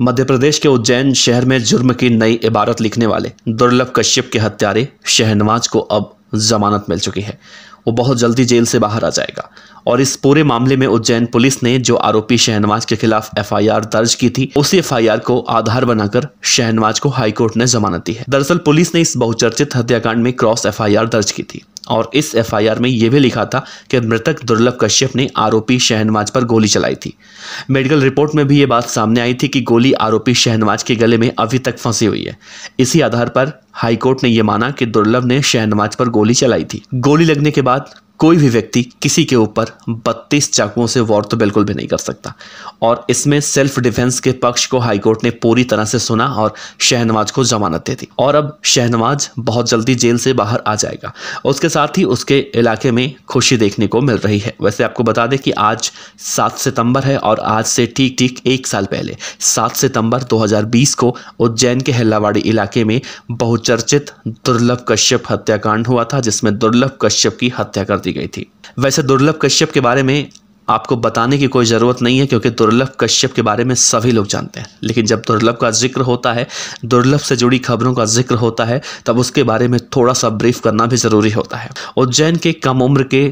मध्य प्रदेश के उज्जैन शहर में जुर्म की नई इबारत लिखने वाले दुर्लभ कश्यप के हत्यारे शहनवाज को अब जमानत मिल चुकी है वो बहुत जल्दी जेल से बाहर आ जाएगा और इस पूरे मामले में उज्जैन पुलिस ने जो आरोपी शहनवाज के खिलाफ एफआईआर दर्ज की थी उसी एफआईआर को आधार बनाकर शहनवाज को हाईकोर्ट ने जमानत दी है दरअसल पुलिस ने इस बहुचर्चित हत्याकांड में क्रॉस एफआईआर दर्ज की थी और इस एफआईआर में यह भी लिखा था कि मृतक दुर्लभ कश्यप ने आरोपी शहनवाज पर गोली चलाई थी मेडिकल रिपोर्ट में भी ये बात सामने आई थी कि गोली आरोपी शहनवाज के गले में अभी तक फंसी हुई है इसी आधार पर हाईकोर्ट ने यह माना कि दुर्लभ ने शहनवाज पर गोली चलाई थी गोली लगने के बाद कोई भी व्यक्ति किसी के ऊपर 32 चाकुओं से वॉर तो बिल्कुल भी नहीं कर सकता और इसमें सेल्फ डिफेंस के पक्ष को हाईकोर्ट ने पूरी तरह से सुना और शहनवाज को जमानत दे दी और अब शहनवाज बहुत जल्दी जेल से बाहर आ जाएगा उसके साथ ही उसके इलाके में खुशी देखने को मिल रही है वैसे आपको बता दें कि आज सात सितंबर है और आज से ठीक ठीक एक साल पहले सात सितंबर दो को उज्जैन के हेल्लावाड़ी इलाके में बहुचर्चित दुर्लभ कश्यप हत्याकांड हुआ था जिसमें दुर्लभ कश्यप की हत्या कर दी गई थी वैसे दुर्लभ कश्यप के बारे में आपको बताने की कोई ज़रूरत नहीं है क्योंकि दुर्लभ कश्यप के बारे में सभी लोग जानते हैं लेकिन जब दुर्लभ का जिक्र होता है दुर्लभ से जुड़ी खबरों का जिक्र होता है तब उसके बारे में थोड़ा सा ब्रीफ करना भी ज़रूरी होता है उज्जैन के कम उम्र के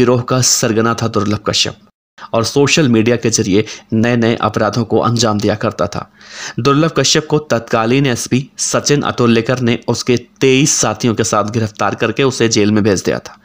गिरोह का सरगना था दुर्लभ कश्यप और सोशल मीडिया के जरिए नए नए अपराधों को अंजाम दिया करता था दुर्लभ कश्यप को तत्कालीन एसपी सचिन अतुल्यकर ने उसके तेईस साथियों के साथ गिरफ्तार करके उसे जेल में भेज दिया था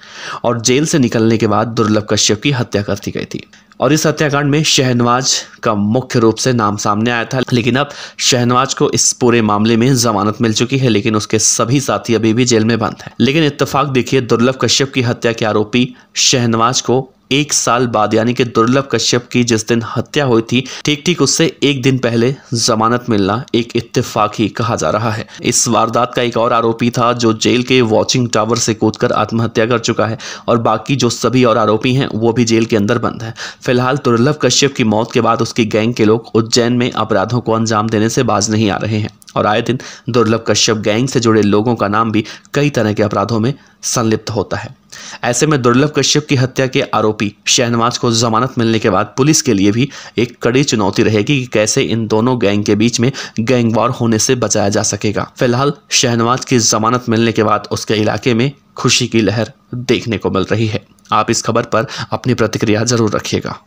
और जेल से निकलने के बाद दुर्लभ कश्यप की हत्या कर दी गई थी और इस हत्याकांड में शहनवाज का मुख्य रूप से नाम सामने आया था लेकिन अब शहनवाज को इस पूरे मामले में जमानत मिल चुकी है लेकिन उसके सभी साथी अभी भी जेल में बंद हैं लेकिन इत्तेफाक देखिए दुर्लभ कश्यप की हत्या के आरोपी शहनवाज को एक साल बाद यानी कि दुर्लभ कश्यप की जिस दिन हत्या हुई थी ठीक ठीक उससे एक दिन पहले जमानत मिलना एक इत्तेफाक ही कहा जा रहा है इस वारदात का एक और आरोपी था जो जेल के वॉचिंग टावर से कूदकर आत्महत्या कर चुका है और बाकी जो सभी और आरोपी हैं वो भी जेल के अंदर बंद है फिलहाल दुर्लभ कश्यप की मौत के बाद उसकी गैंग के लोग उज्जैन में अपराधों को अंजाम देने से बाज नहीं आ रहे हैं और आए दिन दुर्लभ कश्यप गैंग से जुड़े लोगों का नाम भी कई तरह के अपराधों में संलिप्त होता है ऐसे में दुर्लभ कश्यप की हत्या के आरोपी शहनवाज को जमानत मिलने के बाद पुलिस के लिए भी एक कड़ी चुनौती रहेगी कि कैसे इन दोनों गैंग के बीच में गैंग वॉर होने से बचाया जा सकेगा फिलहाल शहनवाज की जमानत मिलने के बाद उसके इलाके में खुशी की लहर देखने को मिल रही है आप इस खबर पर अपनी प्रतिक्रिया जरूर रखिएगा